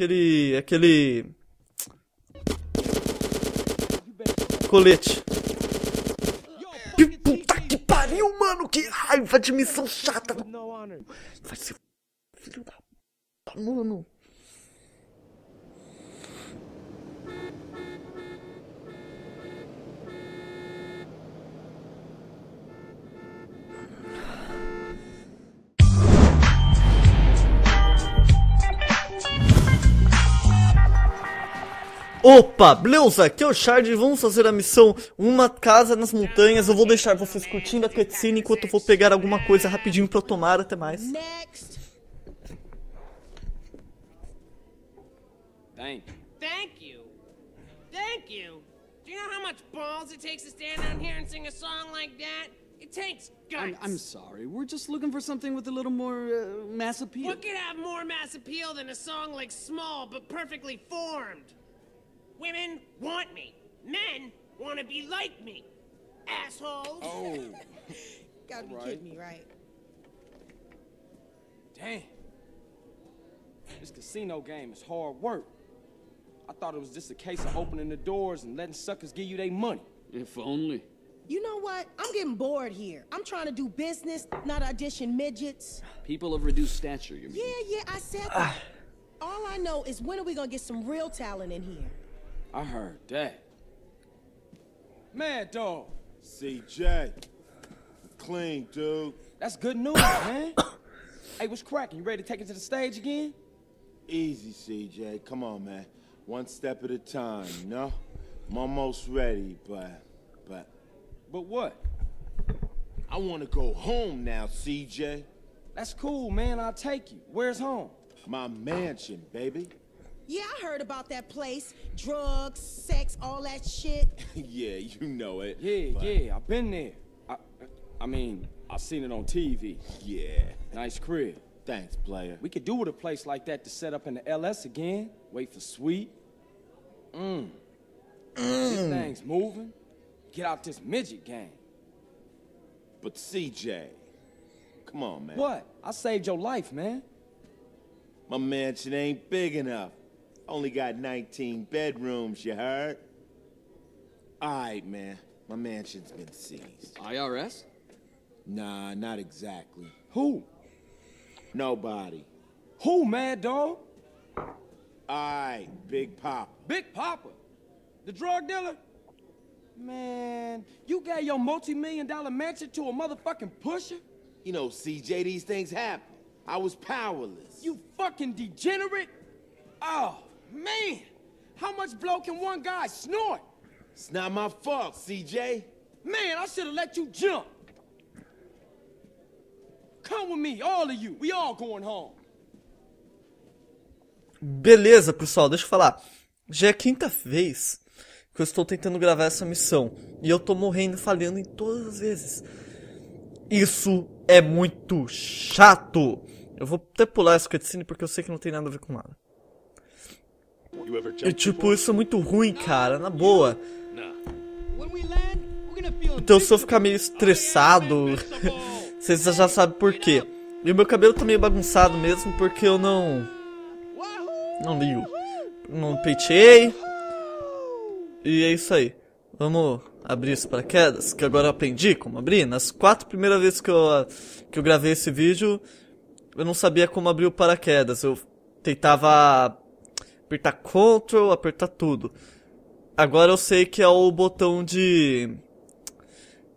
Aquele. aquele. Colete. Puta que pariu, mano! Que raiva de missão chata! Vai ser filho da. Mano. Opa, Bleuza, aqui é o Shard, vamos fazer a missão Uma Casa nas Montanhas. Eu vou deixar vocês curtindo a cutscene enquanto eu vou pegar alguma coisa rapidinho pra eu tomar, até mais. Thank you. Thank you. Thank you. Do you know how much balls it takes to stand down here and sing a song like that? It takes guts. I'm, I'm sorry. We're just looking for something with a little more uh, mass appeal. What could have more mass appeal than a song like Small but perfectly formed? Women want me. Men want to be like me. Assholes. Oh. Gotta be right. kidding me, right? Damn. This casino game is hard work. I thought it was just a case of opening the doors and letting suckers give you their money. If only. You know what? I'm getting bored here. I'm trying to do business, not audition midgets. People of reduced stature, you mean? Yeah, yeah, I said that. Ah. All I know is when are we gonna get some real talent in here? I heard that. Mad Dog. CJ. Clean, dude. That's good news, man. hey, what's cracking? You ready to take it to the stage again? Easy, CJ. Come on, man. One step at a time, you know? I'm almost ready, but... But... But what? I want to go home now, CJ. That's cool, man. I'll take you. Where's home? My mansion, baby. Yeah, I heard about that place. Drugs, sex, all that shit. yeah, you know it. Yeah, but... yeah, I've been there. I, I mean, I have seen it on TV. Yeah. Nice crib. Thanks, player. We could do with a place like that to set up in the LS again. Wait for sweet. Mmm. This mm. thing's moving. Get out this midget game. But CJ, come on, man. What? I saved your life, man. My mansion ain't big enough. Only got 19 bedrooms, you heard? All right, man. My mansion's been seized. IRS? Nah, not exactly. Who? Nobody. Who, mad dog? All right, Big Papa. Big Papa? The drug dealer? Man, you gave your multi-million dollar mansion to a motherfucking pusher? You know, CJ, these things happen. I was powerless. You fucking degenerate? Oh, Man, how much blow can one guy snort? It's not my fault, CJ. Man, I should have let you jump. Come with me, all of you. We all going home. Beleza, pessoal, deixa eu falar. Já é a quinta vez que eu estou tentando gravar essa missão. E eu tô morrendo falhando em todas as vezes. Isso é muito chato. Eu vou até pular essa cutscene porque eu sei que não tem nada a ver com nada. E tipo, isso é muito ruim, cara, na boa. Então se eu ficar meio estressado, vocês já sabem por quê. E o meu cabelo tá meio bagunçado mesmo, porque eu não... Não ligo. Não penteei. E é isso aí. Vamos abrir esse paraquedas, que agora eu aprendi como abrir. Nas quatro primeiras vezes que eu, que eu gravei esse vídeo, eu não sabia como abrir o paraquedas. Eu tentava apertar Ctrl, apertar tudo. Agora eu sei que é o botão de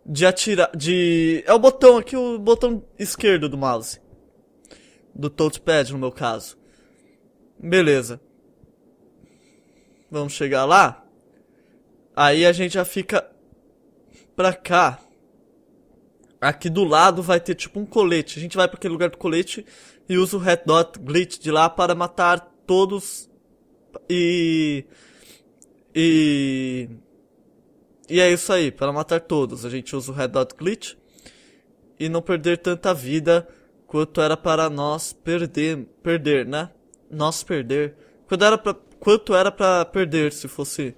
de atirar, de é o botão aqui, o botão esquerdo do mouse, do touchpad no meu caso. Beleza. Vamos chegar lá. Aí a gente já fica pra cá. Aqui do lado vai ter tipo um colete. A gente vai para aquele lugar do colete e usa o Red Dot Glitch de lá para matar todos e. E. E é isso aí, para matar todos. A gente usa o Red Dot Glitch e não perder tanta vida quanto era para nós perder, perder, né? Nós perder. Quando era pra, quanto era para perder se fosse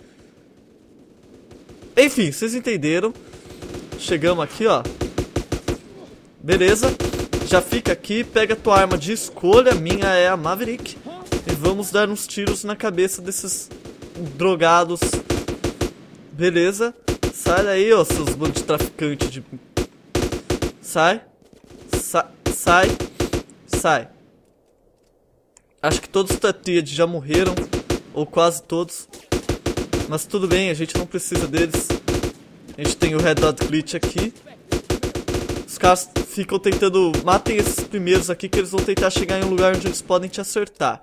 Enfim, vocês entenderam. Chegamos aqui, ó. Beleza? Já fica aqui, pega tua arma de escolha, minha é a Maverick. E vamos dar uns tiros na cabeça desses drogados. Beleza? Sai daí, ó, seus bandos de traficante de... Sai. Sa sai. Sai. Acho que todos os Tatíade já morreram. Ou quase todos. Mas tudo bem, a gente não precisa deles. A gente tem o Red Dot Glitch aqui. Os caras ficam tentando... Matem esses primeiros aqui que eles vão tentar chegar em um lugar onde eles podem te acertar.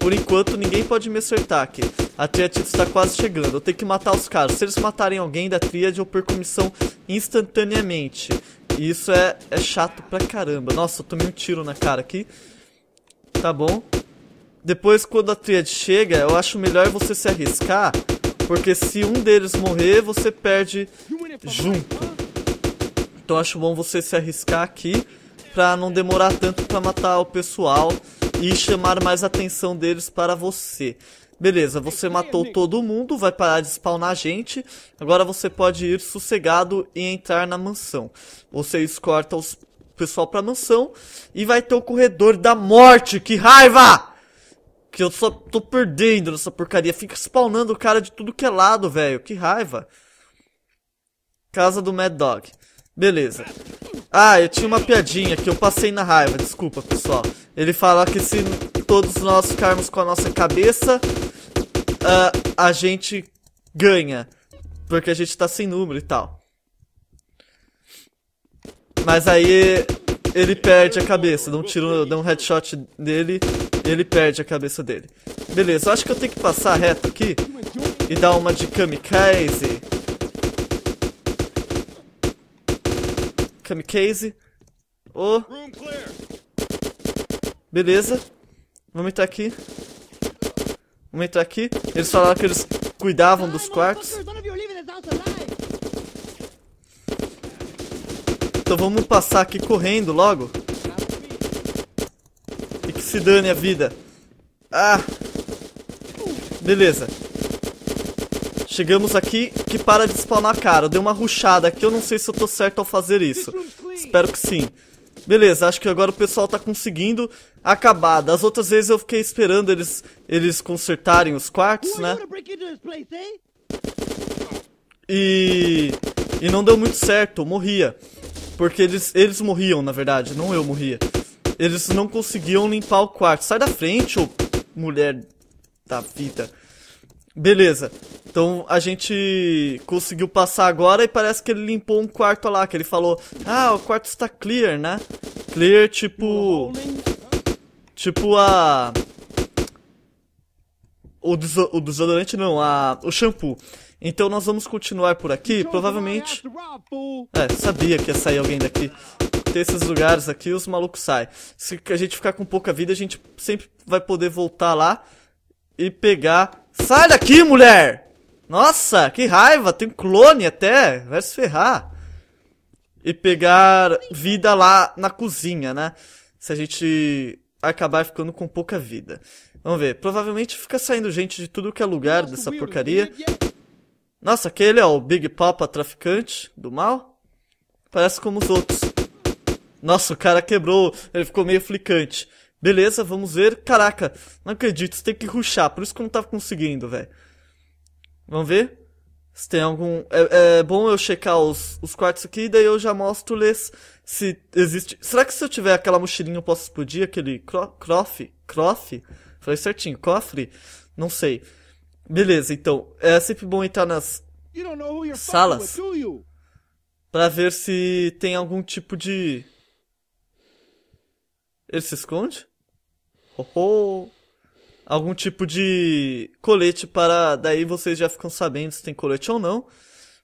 Por enquanto, ninguém pode me acertar aqui. A Triad está quase chegando. Eu tenho que matar os caras. Se eles matarem alguém da Triad, eu perco missão instantaneamente. E isso é, é chato pra caramba. Nossa, eu tomei um tiro na cara aqui. Tá bom. Depois, quando a Triad chega, eu acho melhor você se arriscar. Porque se um deles morrer, você perde junto. Então acho bom você se arriscar aqui para não demorar tanto para matar o pessoal e chamar mais atenção deles para você. Beleza, você matou todo mundo, vai parar de spawnar gente. Agora você pode ir sossegado e entrar na mansão. Você escorta o pessoal pra mansão e vai ter o corredor da morte. Que raiva! Que eu só tô perdendo nessa porcaria. Fica spawnando o cara de tudo que é lado, velho. Que raiva. Casa do Mad Dog. Beleza. Ah, eu tinha uma piadinha que eu passei na raiva, desculpa pessoal. Ele fala que se todos nós ficarmos com a nossa cabeça, uh, a gente ganha. Porque a gente tá sem número e tal. Mas aí ele perde a cabeça, um tiro, dá um headshot dele, ele perde a cabeça dele. Beleza, eu acho que eu tenho que passar reto aqui e dar uma de kamikaze. kamikaze. Oh. Beleza. Vamos entrar aqui. Vamos entrar aqui. Eles falaram que eles cuidavam dos quartos. Então vamos passar aqui correndo logo. E que se dane a vida. Ah. Beleza. Chegamos aqui que para de spawnar cara. Deu uma ruchada aqui, eu não sei se eu tô certo ao fazer isso. Espero que sim. Beleza, acho que agora o pessoal tá conseguindo acabar. Das outras vezes eu fiquei esperando eles, eles consertarem os quartos, né? Eh? E... E não deu muito certo, eu morria. Porque eles, eles morriam, na verdade, não eu morria. Eles não conseguiam limpar o quarto. Sai da frente, ô mulher da vida. Beleza. Então a gente conseguiu passar agora e parece que ele limpou um quarto lá, que ele falou: "Ah, o quarto está clear, né?" Clear tipo tipo a o, deso... o desodorante não, a o shampoo. Então nós vamos continuar por aqui, provavelmente. É, sabia que ia sair alguém daqui. Tem esses lugares aqui, os malucos saem. Se a gente ficar com pouca vida, a gente sempre vai poder voltar lá e pegar Sai daqui, mulher! Nossa, que raiva! Tem clone até! Vai se ferrar! E pegar vida lá na cozinha, né? Se a gente acabar ficando com pouca vida. Vamos ver. Provavelmente fica saindo gente de tudo que é lugar dessa porcaria. Nossa, aquele é o Big Papa traficante do mal? Parece como os outros. Nossa, o cara quebrou. Ele ficou meio flicante. Beleza, vamos ver. Caraca, não acredito, você tem que ruxar, por isso que eu não tava conseguindo, velho. Vamos ver? Se tem algum... É, é, bom eu checar os, os quartos aqui, daí eu já mostro se existe... Será que se eu tiver aquela mochilinha eu posso explodir aquele cro crof? Crof? Falei certinho, cofre? Não sei. Beleza, então, é sempre bom entrar nas salas para ver se tem algum tipo de ele se esconde? Oh, oh. Algum tipo de colete para. Daí vocês já ficam sabendo se tem colete ou não.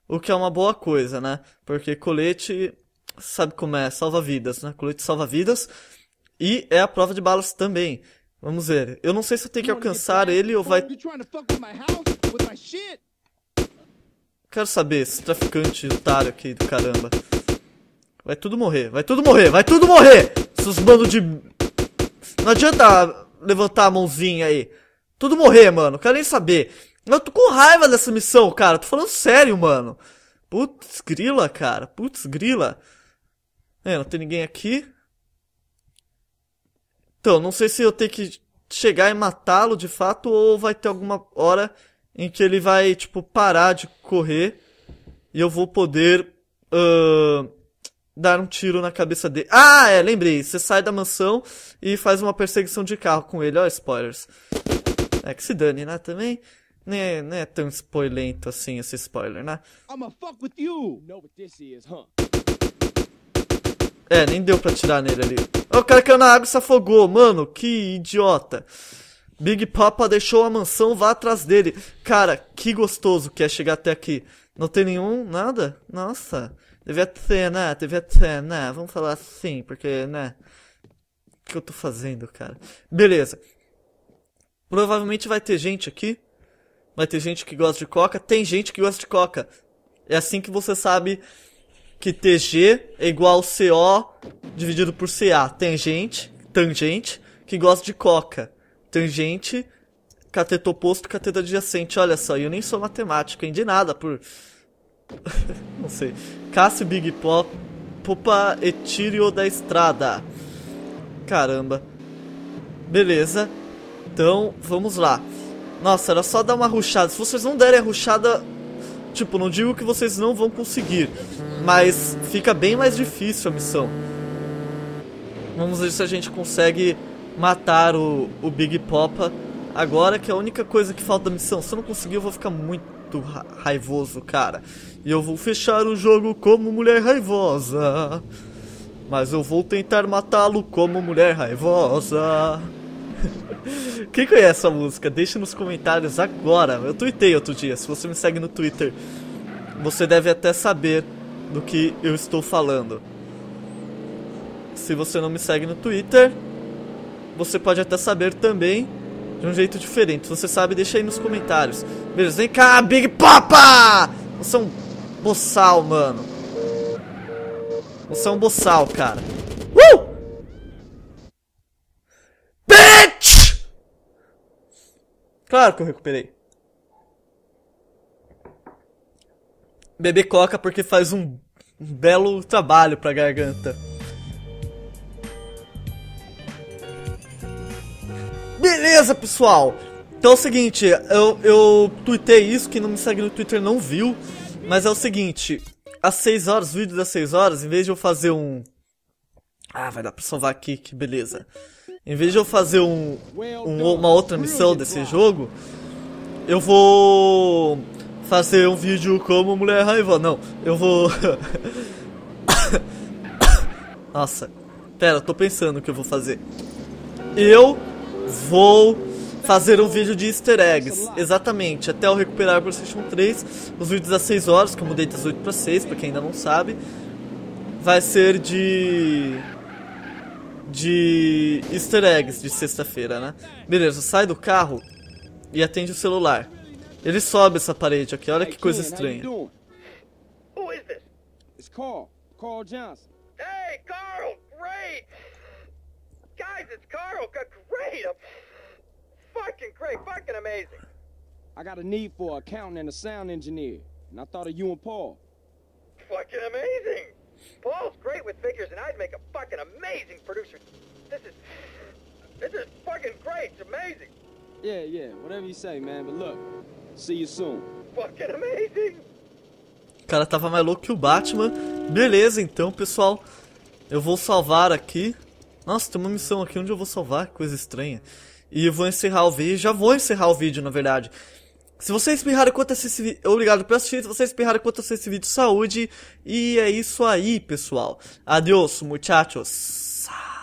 O que é uma boa coisa, né? Porque colete. Sabe como é? Salva vidas, né? Colete salva vidas. E é a prova de balas também. Vamos ver. Eu não sei se eu tenho que alcançar ele ou vai. Quero saber, esse traficante otário aqui do caramba. Vai tudo morrer, vai tudo morrer, vai tudo morrer! seus bando de... Não adianta levantar a mãozinha aí. Tudo morrer, mano. Quero nem saber. Eu tô com raiva dessa missão, cara. Tô falando sério, mano. Putz, grila, cara. Putz, grila. É, não tem ninguém aqui. Então, não sei se eu tenho que chegar e matá-lo de fato ou vai ter alguma hora em que ele vai, tipo, parar de correr e eu vou poder. Uh dar um tiro na cabeça dele. Ah, é, lembrei. Você sai da mansão e faz uma perseguição de carro com ele. Ó, spoilers. É que se dane, né? Também não é, não é tão spoilento assim esse spoiler, né? É, nem deu pra tirar nele ali. o cara caiu na água e se afogou. Mano, que idiota. Big Papa deixou a mansão, vá atrás dele. Cara, que gostoso que é chegar até aqui. Não tem nenhum, nada? Nossa. Devia ser, né? Devia ser, né? Vamos falar assim, porque, né? O que eu tô fazendo, cara? Beleza. Provavelmente vai ter gente aqui. Vai ter gente que gosta de coca. Tem gente que gosta de coca. É assim que você sabe que TG é igual CO dividido por CA. Tem gente, tangente, que gosta de coca. Tangente, cateto oposto, cateto adjacente. Olha só, eu nem sou matemática, hein? De nada, por... Não sei. Cássio Big Pop, Popa Etírio da Estrada. Caramba. Beleza. Então, vamos lá. Nossa, era só dar uma ruchada. Se vocês não derem a ruchada, tipo, não digo que vocês não vão conseguir, mas fica bem mais difícil a missão. Vamos ver se a gente consegue matar o, o Big Popa agora que é a única coisa que falta da missão. Se eu não conseguir, eu vou ficar muito ra raivoso, cara. E eu vou fechar o jogo como mulher raivosa. Mas eu vou tentar matá-lo como mulher raivosa. Quem conhece essa música? Deixe nos comentários agora. Eu tuitei outro dia. Se você me segue no Twitter, você deve até saber do que eu estou falando. Se você não me segue no Twitter, você pode até saber também de um jeito diferente. Você sabe, deixa aí nos comentários. Beleza, vem cá, Big Papa! Você é um boçal, mano. Você é um boçal, cara. Uh! Bitch! Claro que eu recuperei. Beber coca porque faz um, um belo trabalho pra garganta. Beleza, pessoal. Então é o seguinte, eu, eu tuitei isso, quem não me segue no Twitter não viu. Mas é o seguinte, às 6 horas, vídeo das 6 horas, em vez de eu fazer um... Ah, vai dar pra salvar aqui, que beleza. Em vez de eu fazer um, um uma outra missão desse jogo, eu vou fazer um vídeo como Mulher Raiva. Não, eu vou... Nossa, pera, tô pensando o que eu vou fazer. Eu vou fazer um vídeo de easter eggs. Exatamente, até eu recuperar o PlayStation 3, os vídeos das 6 horas, que eu mudei das 8 para 6, para quem ainda não sabe, vai ser de de easter eggs de sexta-feira, né? Beleza, sai do carro e atende o celular. Ele sobe essa parede aqui, olha que coisa estranha. Hey, Carl, great! Guys, it's Carl. Great. Fucking great. Fucking amazing. I got a need for an accountant and a sound engineer. And I thought of you and Paul. Fucking amazing. Paul's great with figures, and I'd make a fucking amazing producer. This is... This is fucking great. It's amazing. Yeah, yeah. Whatever you say, man. But look, see you soon. Fucking amazing. O cara tava mais louco que o Batman. Beleza, então, pessoal. Eu vou salvar aqui. Nossa, tem uma missão aqui onde eu vou salvar, coisa estranha. E vou encerrar o vídeo, já vou encerrar o vídeo, na verdade. Se vocês espirraram enquanto esse vídeo, obrigado por assistir, se vocês espirraram enquanto esse vídeo, saúde. E é isso aí, pessoal. Adeus, muchachos.